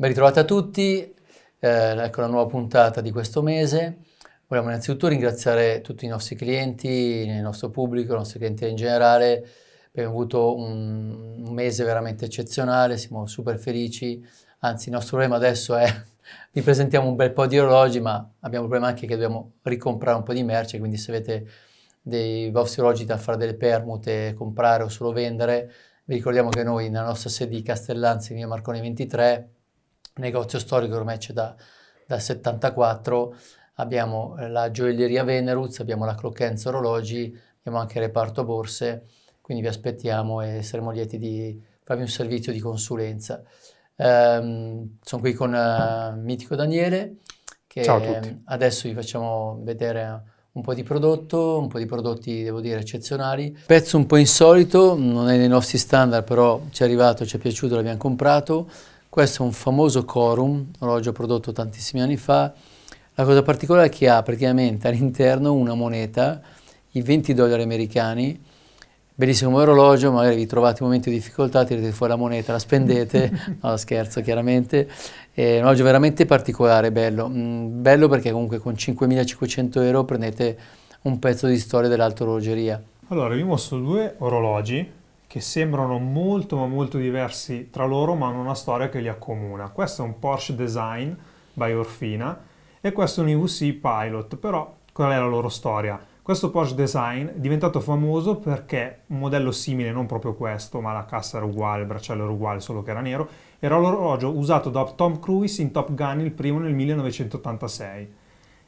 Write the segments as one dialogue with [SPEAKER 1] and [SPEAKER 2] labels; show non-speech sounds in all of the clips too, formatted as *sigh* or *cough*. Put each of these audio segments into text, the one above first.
[SPEAKER 1] Ben ritrovati a tutti, eh, ecco la nuova puntata di questo mese. Vogliamo innanzitutto ringraziare tutti i nostri clienti, il nostro pubblico, i nostri clienti in generale. Abbiamo avuto un, un mese veramente eccezionale, siamo super felici. Anzi, il nostro problema adesso è *laughs* vi presentiamo un bel po' di orologi, ma abbiamo il problema anche che dobbiamo ricomprare un po' di merce, quindi se avete dei vostri orologi da fare delle permute, comprare o solo vendere, vi ricordiamo che noi nella nostra sede di Castellanzi, via Marconi 23, negozio storico ormai c'è da, da 74, abbiamo eh, la gioielleria Veneruz, abbiamo la Clockenza Orologi, abbiamo anche il reparto borse, quindi vi aspettiamo e saremo lieti di farvi un servizio di consulenza. Um, sono qui con uh, Mitico Daniele, che adesso vi facciamo vedere un po' di prodotto, un po' di prodotti devo dire eccezionali. Pezzo un po' insolito, non è nei nostri standard, però ci è arrivato, ci è piaciuto, l'abbiamo comprato. Questo è un famoso Corum, orologio prodotto tantissimi anni fa. La cosa particolare è che ha praticamente all'interno una moneta, i 20 dollari americani, bellissimo orologio, magari vi trovate in momenti di difficoltà, tirate fuori la moneta, la spendete, *laughs* no scherzo chiaramente, è un orologio veramente particolare, bello, mm, bello perché comunque con 5.500 euro prendete un pezzo di storia dell'alta orologeria.
[SPEAKER 2] Allora, vi mostro due orologi che sembrano molto ma molto diversi tra loro ma hanno una storia che li accomuna. Questo è un Porsche Design by Orfina e questo è un IVC Pilot, però qual è la loro storia? Questo Porsche Design è diventato famoso perché un modello simile, non proprio questo, ma la cassa era uguale, il bracciale era uguale, solo che era nero, era l'orologio usato da Tom Cruise in Top Gun il primo nel 1986.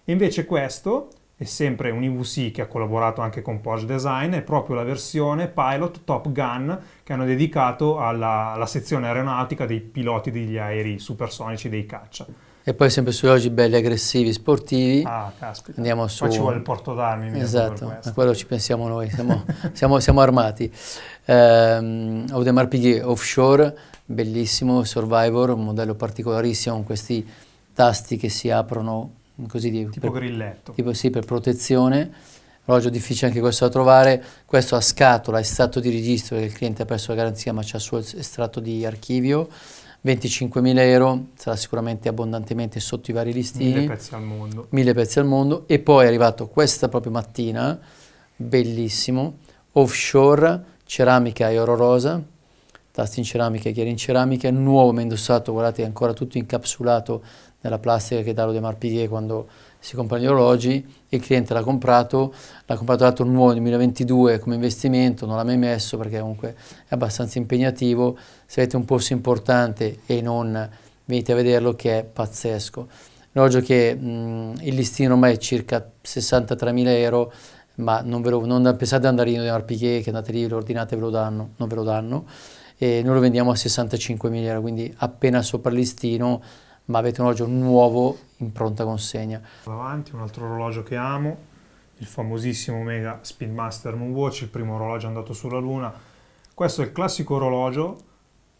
[SPEAKER 2] E invece questo è sempre un IVC che ha collaborato anche con Porsche Design, è proprio la versione Pilot Top Gun che hanno dedicato alla, alla sezione aeronautica dei piloti degli aerei supersonici dei caccia.
[SPEAKER 1] E poi sempre sui oggi belli aggressivi, sportivi. Ah, caspita. Andiamo su... Poi ci vuole il porto d'armi. Esatto, a quello ci pensiamo noi, siamo, *laughs* siamo, siamo armati. Um, Audemars Piguet Offshore, bellissimo, Survivor, un modello particolarissimo con questi tasti che si aprono così di, tipo per, grilletto. Tipo sì, per protezione. Orologio difficile anche questo da trovare. Questo a scatola, estratto di registro, perché il cliente ha perso la garanzia ma c'è il suo estratto di archivio. 25.000 euro, sarà sicuramente abbondantemente sotto i vari listini. Mille pezzi al mondo. Mille pezzi al mondo. E poi è arrivato questa proprio mattina, bellissimo, offshore, ceramica e oro rosa, tasti in ceramica e chiari in ceramica, nuovo ma indossato, guardate, ancora tutto incapsulato nella plastica che dà lo De quando si compra gli orologi, il cliente l'ha comprato, l'ha comprato l'altro nuovo nel 2022 come investimento, non l'ha mai messo perché comunque è abbastanza impegnativo, se avete un posto importante e non venite a vederlo che è pazzesco. L'orologio che mh, il listino ormai è circa 63.000 euro, ma non, ve lo, non pensate ad andare in De Marpighier che andate lì, lo ordinate e ve lo danno, non ve lo danno, e noi lo vendiamo a 65.000 euro, quindi appena sopra il listino ma avete un orologio nuovo in pronta consegna.
[SPEAKER 2] Davanti un altro orologio che amo, il famosissimo Mega Speedmaster Moonwatch, il primo orologio andato sulla Luna. Questo è il classico orologio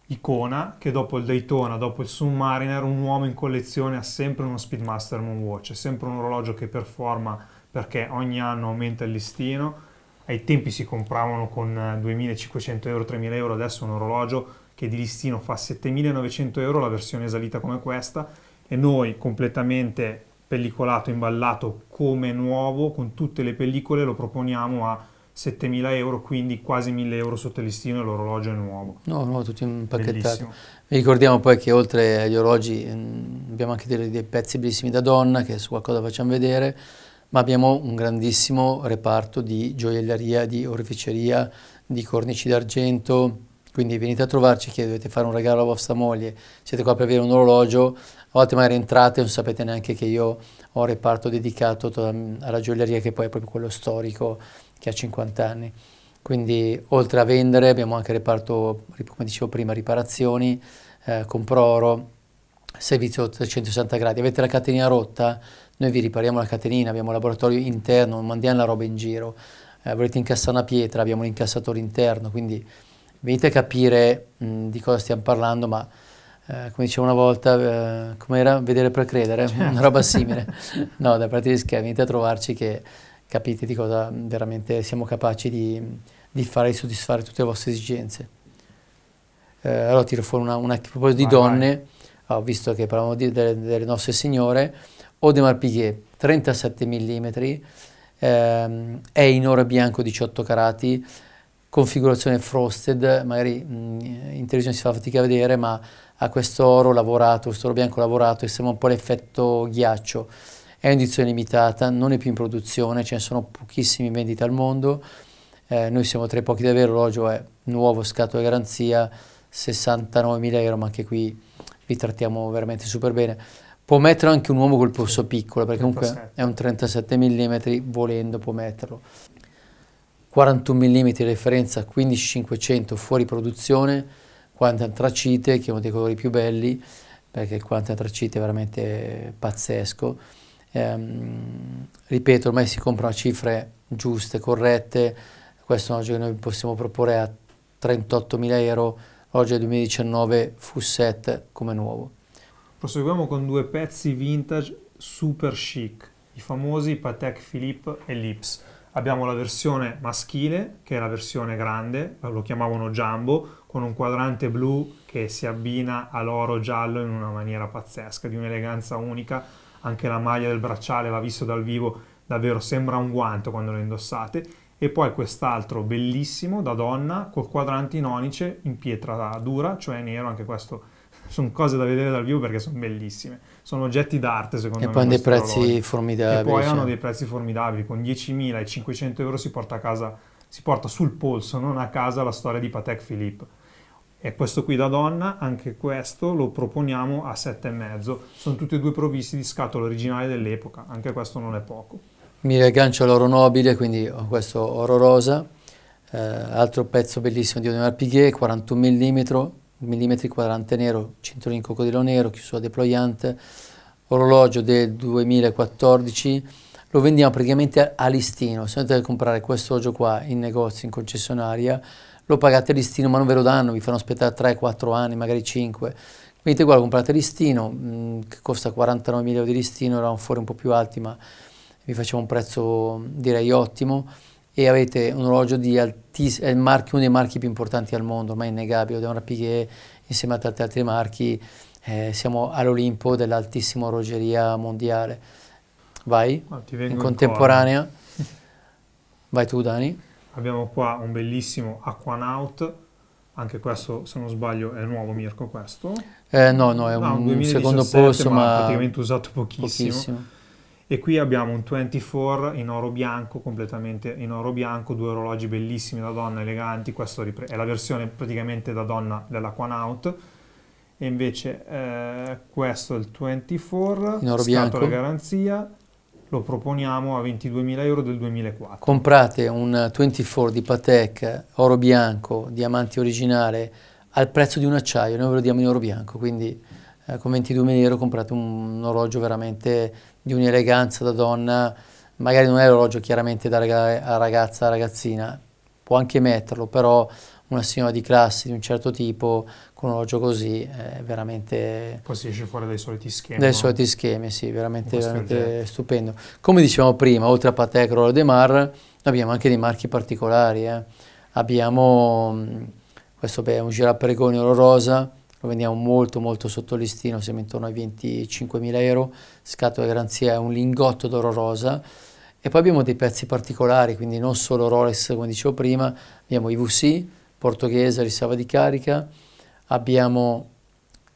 [SPEAKER 2] icona che dopo il Daytona, dopo il Submariner, un uomo in collezione ha sempre uno Speedmaster Moonwatch, è sempre un orologio che performa perché ogni anno aumenta il listino ai tempi si compravano con 2500 eh, euro, 3000 euro, adesso un orologio che di listino fa 7.900 euro la versione esalita come questa e noi completamente pellicolato, imballato come nuovo con tutte le pellicole lo proponiamo a 7.000 euro, quindi quasi 1.000 euro sotto il listino e l'orologio è nuovo. No, no, tutto impacchettato. Vi ricordiamo poi che oltre agli orologi mm, abbiamo anche dei, dei, pezzi
[SPEAKER 1] bellissimi da donna che su qualcosa facciamo vedere, ma abbiamo un grandissimo reparto di gioielleria, di oreficeria, di cornici d'argento, quindi venite a trovarci che dovete fare un regalo a vostra moglie, siete qua per avere un orologio, a volte magari entrate e non sapete neanche che io ho un reparto dedicato alla gioielleria che poi è proprio quello storico che ha 50 anni. Quindi oltre a vendere abbiamo anche reparto, come dicevo prima, riparazioni, eh, compro oro, servizio 360 gradi. Avete la catenina rotta? Noi vi ripariamo la catenina, abbiamo un laboratorio interno, non mandiamo la roba in giro. Eh, volete incassare una pietra? Abbiamo l'incassatore interno, quindi venite a capire mh, mm, di cosa stiamo parlando, ma eh, come dicevo una volta, eh, era vedere per credere, certo. una roba simile. no, da parte di scherzi, venite a trovarci che capite di cosa veramente siamo capaci di, di fare e soddisfare tutte le vostre esigenze. Eh, allora tiro fuori una, una proposito di vai, donne, vai. Ah, ho visto che parlavamo di, delle, delle, nostre signore, Audemars Piguet, 37 mm, ehm, è in oro bianco 18 carati, configurazione frosted, magari mh, in televisione si fa fatica a vedere, ma ha questo oro lavorato, questo oro bianco lavorato, e sembra un po' l'effetto ghiaccio. È un'edizione limitata, non è più in produzione, ce ne sono pochissimi in vendita al mondo, eh, noi siamo tra i pochi da avere, l'orologio è nuovo, scatola di garanzia, 69.000 euro, ma anche qui vi trattiamo veramente super bene. Può metterlo anche un uomo col polso piccolo, perché comunque è un 37 mm, volendo può metterlo. 41 mm referenza 15500 fuori produzione, 40 antracite che è uno dei colori più belli perché il 40 antracite è veramente pazzesco. Ehm, ripeto, ormai si comprano cifre giuste, corrette, questo è un orologio che noi possiamo proporre a 38.000 euro, oggi è 2019 full set come nuovo.
[SPEAKER 2] Proseguiamo con due pezzi vintage super chic, i famosi Patek Philippe e Lips abbiamo la versione maschile, che è la versione grande, lo chiamavano Jumbo, con un quadrante blu che si abbina all'oro giallo in una maniera pazzesca, di un'eleganza unica, anche la maglia del bracciale va visto dal vivo, davvero sembra un guanto quando lo indossate, e poi quest'altro bellissimo da donna col quadrante in onice in pietra dura, cioè nero, anche questo sono cose da vedere dal vivo perché sono bellissime. Sono oggetti d'arte, secondo e me. E poi hanno dei prezzi orologio. formidabili. E poi cioè. hanno dei prezzi formidabili. Con 10.000 e 500 euro si porta a casa, si porta sul polso, non a casa, la storia di Patek Philippe. E questo qui da donna, anche questo lo proponiamo a 7,5. Sono tutti e due provvisti di scatole originali dell'epoca, anche questo non è poco.
[SPEAKER 1] Mi riaggancio all'oro nobile, quindi ho questo oro rosa. Eh, altro pezzo bellissimo di Odenar Piguet, 41 mm, millimetri quadrante nero, cinturino coccodrillo nero, chiusura deployante, orologio del 2014, lo vendiamo praticamente a listino, se andate a comprare questo orologio qua in negozio, in concessionaria, lo pagate a listino ma non ve lo danno, vi fanno aspettare 3-4 anni, magari 5, quindi te guarda, comprate listino, mh, mm, che costa 49.000 euro di listino, eravamo fuori un po' più alti ma vi facciamo un prezzo direi ottimo, e avete un orologio di altissimo, è marchio, uno dei marchi più importanti al mondo, ormai è innegabile, una Piguet insieme a tanti altri marchi, eh, siamo all'Olimpo dell'altissima orologeria
[SPEAKER 2] mondiale. Vai, in contemporanea.
[SPEAKER 1] In *laughs* Vai tu
[SPEAKER 2] Dani. Abbiamo qua un bellissimo Aquanaut, anche questo se non sbaglio è nuovo Mirko questo.
[SPEAKER 1] Eh, no, no, è no, ah, un, un secondo posto ma... praticamente usato pochissimo. pochissimo
[SPEAKER 2] e qui abbiamo un 24 in oro bianco, completamente in oro bianco, due orologi bellissimi da donna, eleganti, questa è la versione praticamente da donna della Quanaut, e invece eh, questo è il 24, in oro scatola bianco. garanzia, lo proponiamo a 22.000 euro del 2004.
[SPEAKER 1] Comprate un 24 di Patek, oro bianco, diamanti originale, al prezzo di un acciaio, noi ve lo diamo in oro bianco, quindi eh, con 22.000 euro ho comprato un, un orologio veramente di un'eleganza da donna, magari non è l'orologio chiaramente da raga, a ragazza, a ragazzina, può anche metterlo, però una signora di classe di un certo tipo con un orologio così è veramente... Poi si esce fuori dai soliti schemi. Dai soliti schemi, sì, veramente, veramente stupendo. Come dicevamo prima, oltre a Patek, Rolex De Mar, abbiamo anche dei marchi particolari. Eh. Abbiamo mm, questo beh, è un girapregoni oro rosa, lo vendiamo molto molto sotto listino, siamo intorno ai 25.000 euro, scatola di garanzia è un lingotto d'oro rosa e poi abbiamo dei pezzi particolari, quindi non solo Rolex come dicevo prima, abbiamo IVC, Portoghese, riserva di carica, abbiamo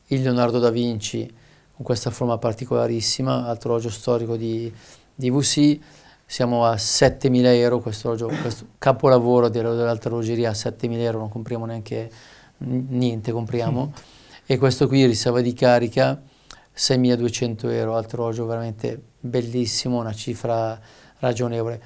[SPEAKER 1] il Leonardo da Vinci con questa forma particolarissima, altro orologio storico di, di IVC, siamo a 7.000 euro, questo, orologio, questo capolavoro dell'altra orologeria a 7.000 euro, non compriamo neanche niente, compriamo. Mm. *laughs* e questo qui riserva di carica 6.200 euro, orologio veramente bellissimo, una cifra ragionevole.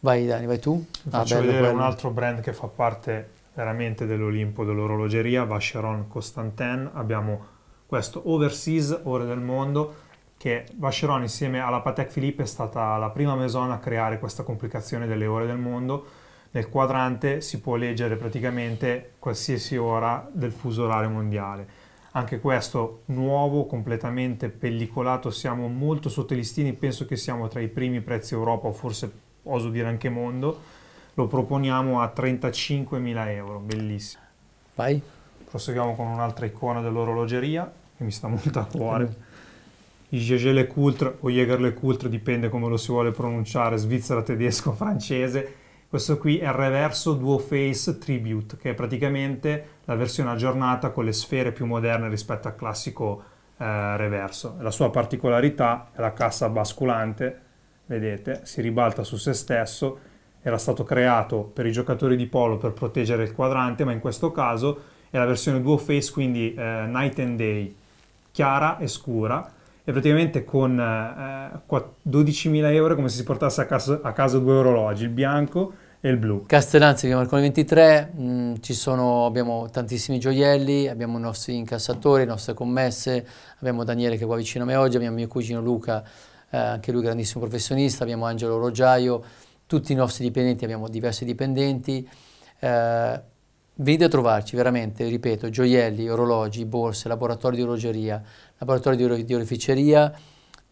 [SPEAKER 1] Vai Dani, vai tu.
[SPEAKER 2] Vi ah, faccio ah, vedere quello. un altro brand che fa parte veramente dell'Olimpo dell'orologeria, Vacheron Constantin, abbiamo questo Overseas, Ore del Mondo, che Vacheron insieme alla Patek Philippe è stata la prima maison a creare questa complicazione delle ore del mondo. Nel quadrante si può leggere praticamente qualsiasi ora del fuso orario mondiale anche questo nuovo, completamente pellicolato, siamo molto sotto i listini, penso che siamo tra i primi prezzi Europa o forse oso dire anche mondo, lo proponiamo a 35.000 euro, bellissimo. Vai. Proseguiamo con un'altra icona dell'orologeria che mi sta molto a cuore. Mm. Il Jaeger Le Coultre o Jaeger Le Coultre, dipende come lo si vuole pronunciare, svizzera, tedesco, francese, questo qui è il reverso Duo Face Tribute, che è praticamente la versione aggiornata con le sfere più moderne rispetto al classico eh, reverso. La sua particolarità è la cassa basculante, vedete, si ribalta su se stesso, era stato creato per i giocatori di polo per proteggere il quadrante, ma in questo caso è la versione Duo Face, quindi eh, Night and Day, chiara e scura, e praticamente con eh, 12.000 eh, euro è come se si portasse a casa, a casa due orologi, il bianco e il blu. Castellanzi, che Marconi 23, mh, sono, abbiamo tantissimi gioielli,
[SPEAKER 1] abbiamo i nostri incassatori, le nostre commesse, abbiamo Daniele che è qua vicino a me oggi, abbiamo mio cugino Luca, eh, anche lui grandissimo professionista, abbiamo Angelo Rogiaio, tutti i nostri dipendenti, abbiamo diversi dipendenti. Eh, venite a trovarci veramente, ripeto, gioielli, orologi, borse, laboratori di orologeria, laboratori di, or di oreficeria,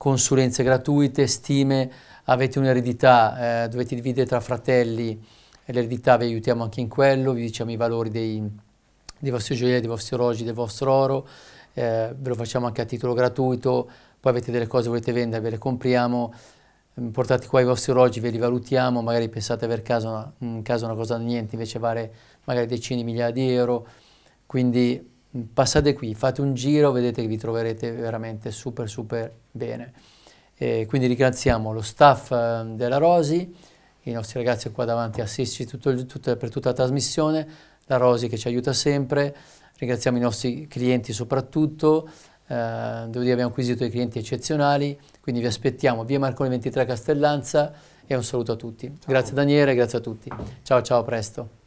[SPEAKER 1] consulenze gratuite, stime, avete un'eredità, eh, dovete dividere tra fratelli l'eredità, vi aiutiamo anche in quello, vi diciamo i valori dei, dei vostri gioielli, dei vostri orologi, del vostro oro, eh, ve lo facciamo anche a titolo gratuito, poi avete delle cose che volete vendere, ve le compriamo, mm, portate qua i vostri orologi, ve li valutiamo, magari pensate aver caso una, in mm, casa una cosa da niente, invece vale magari decine di migliaia di euro, quindi Mm, passate qui, fate un giro, vedete che vi troverete veramente super super bene. E quindi ringraziamo lo staff eh, della Rosi, i nostri ragazzi qua davanti a Sissi per tutta la trasmissione, la Rosi che ci aiuta sempre, ringraziamo i nostri clienti soprattutto, eh, devo dire abbiamo acquisito dei clienti eccezionali, quindi vi aspettiamo via Marconi 23 Castellanza e un saluto a tutti. Ciao. Grazie Daniele, grazie a tutti. Ciao ciao, a presto.